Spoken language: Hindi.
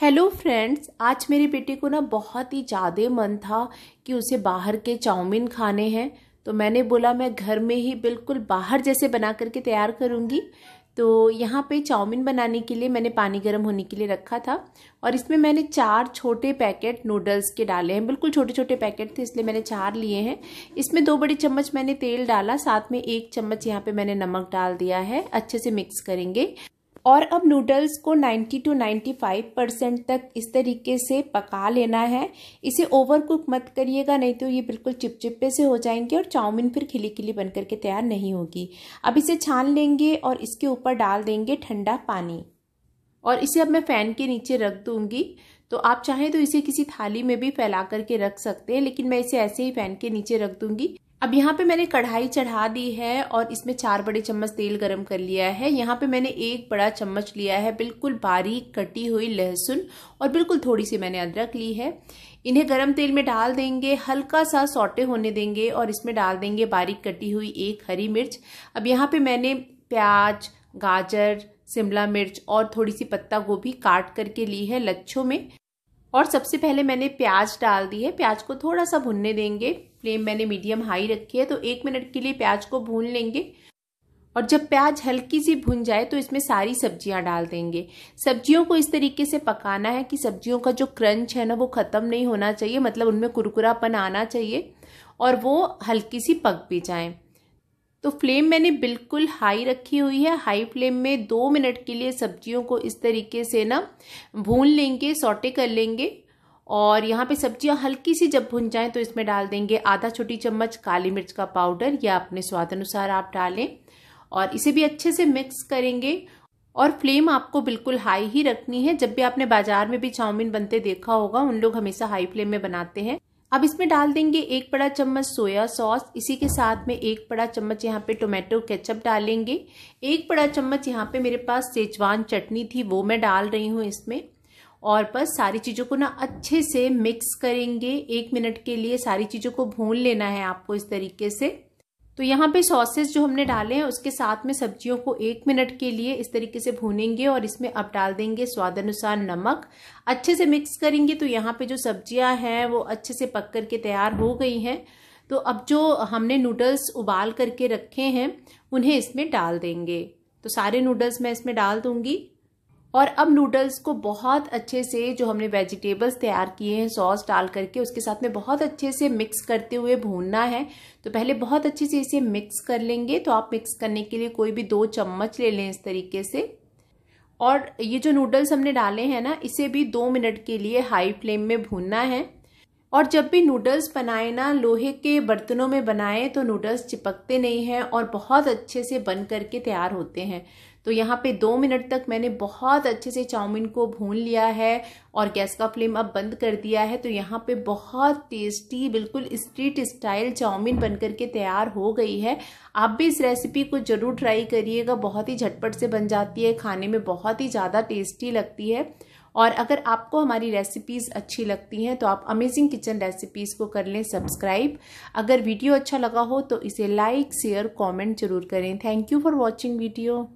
हेलो फ्रेंड्स आज मेरे बेटे को ना बहुत ही ज़्यादा मन था कि उसे बाहर के चाउमीन खाने हैं तो मैंने बोला मैं घर में ही बिल्कुल बाहर जैसे बना करके तैयार करूँगी तो यहाँ पे चाउमीन बनाने के लिए मैंने पानी गर्म होने के लिए रखा था और इसमें मैंने चार छोटे पैकेट नूडल्स के डाले हैं बिल्कुल छोटे छोटे पैकेट थे इसलिए मैंने चार लिए हैं इसमें दो बड़े चम्मच मैंने तेल डाला साथ में एक चम्मच यहाँ पर मैंने नमक डाल दिया है अच्छे से मिक्स करेंगे और अब नूडल्स को 90 टू 95 परसेंट तक इस तरीके से पका लेना है इसे ओवर कुक मत करिएगा नहीं तो ये बिल्कुल चिपचिपे से हो जाएंगे और चाउमीन फिर खिली खिली बन करके तैयार नहीं होगी अब इसे छान लेंगे और इसके ऊपर डाल देंगे ठंडा पानी और इसे अब मैं फ़ैन के नीचे रख दूँगी तो आप चाहें तो इसे किसी थाली में भी फैला करके रख सकते हैं लेकिन मैं इसे ऐसे ही फ़ैन के नीचे रख दूंगी अब यहाँ पे मैंने कढ़ाई चढ़ा दी है और इसमें चार बड़े चम्मच तेल गरम कर लिया है यहाँ पे मैंने एक बड़ा चम्मच लिया है बिल्कुल बारीक कटी हुई लहसुन और बिल्कुल थोड़ी सी मैंने अदरक ली है इन्हें गरम तेल में डाल देंगे हल्का सा सोटे होने देंगे और इसमें डाल देंगे बारीक कटी हुई एक हरी मिर्च अब यहाँ पे मैंने प्याज गाजर शिमला मिर्च और थोड़ी सी पत्ता गोभी काट करके ली है लच्छों में और सबसे पहले मैंने प्याज डाल दी है प्याज को थोड़ा सा भुनने देंगे फ्लेम मैंने मीडियम हाई रखी है तो एक मिनट के लिए प्याज को भून लेंगे और जब प्याज हल्की सी भुन जाए तो इसमें सारी सब्जियां डाल देंगे सब्जियों को इस तरीके से पकाना है कि सब्जियों का जो क्रंच है ना वो ख़त्म नहीं होना चाहिए मतलब उनमें कुरकुरापन आना चाहिए और वो हल्की सी पक भी जाएँ तो फ्लेम मैंने बिल्कुल हाई रखी हुई है हाई फ्लेम में दो मिनट के लिए सब्जियों को इस तरीके से ना भून लेंगे सौटे कर लेंगे और यहाँ पे सब्जियाँ हल्की सी जब भुन जाएं तो इसमें डाल देंगे आधा छोटी चम्मच काली मिर्च का पाउडर या अपने स्वाद अनुसार आप डालें और इसे भी अच्छे से मिक्स करेंगे और फ्लेम आपको बिल्कुल हाई ही रखनी है जब भी आपने बाजार में भी चाउमीन बनते देखा होगा उन लोग हमेशा हाई फ्लेम में बनाते हैं अब इसमें डाल देंगे एक बड़ा चम्मच सोया सॉस इसी के साथ में एक बड़ा चम्मच यहाँ पे टोमेटो केचप डालेंगे एक बड़ा चम्मच यहाँ पे मेरे पास सेजवान चटनी थी वो मैं डाल रही हूँ इसमें और बस सारी चीज़ों को ना अच्छे से मिक्स करेंगे एक मिनट के लिए सारी चीज़ों को भून लेना है आपको इस तरीके से तो यहाँ पे सॉसेज जो हमने डाले हैं उसके साथ में सब्जियों को एक मिनट के लिए इस तरीके से भूनेंगे और इसमें अब डाल देंगे स्वाद अनुसार नमक अच्छे से मिक्स करेंगे तो यहाँ पे जो सब्जियाँ हैं वो अच्छे से पक कर के तैयार हो गई हैं तो अब जो हमने नूडल्स उबाल करके रखे हैं उन्हें इसमें डाल देंगे तो सारे नूडल्स मैं इसमें डाल दूंगी और अब नूडल्स को बहुत अच्छे से जो हमने वेजिटेबल्स तैयार किए हैं सॉस डाल करके उसके साथ में बहुत अच्छे से मिक्स करते हुए भूनना है तो पहले बहुत अच्छे से इसे मिक्स कर लेंगे तो आप मिक्स करने के लिए कोई भी दो चम्मच ले लें इस तरीके से और ये जो नूडल्स हमने डाले हैं ना इसे भी दो मिनट के लिए हाई फ्लेम में भूनना है और जब भी नूडल्स बनाए ना लोहे के बर्तनों में बनाएं तो नूडल्स चिपकते नहीं हैं और बहुत अच्छे से बन करके तैयार होते हैं तो यहाँ पे दो मिनट तक मैंने बहुत अच्छे से चाउमीन को भून लिया है और गैस का फ्लेम अब बंद कर दिया है तो यहाँ पे बहुत टेस्टी बिल्कुल स्ट्रीट स्टाइल चाउमीन बन के तैयार हो गई है आप भी इस रेसिपी को ज़रूर ट्राई करिएगा बहुत ही झटपट से बन जाती है खाने में बहुत ही ज़्यादा टेस्टी लगती है और अगर आपको हमारी रेसिपीज़ अच्छी लगती हैं तो आप अमेजिंग किचन रेसिपीज़ को कर लें सब्सक्राइब अगर वीडियो अच्छा लगा हो तो इसे लाइक शेयर कमेंट जरूर करें thank you for watching video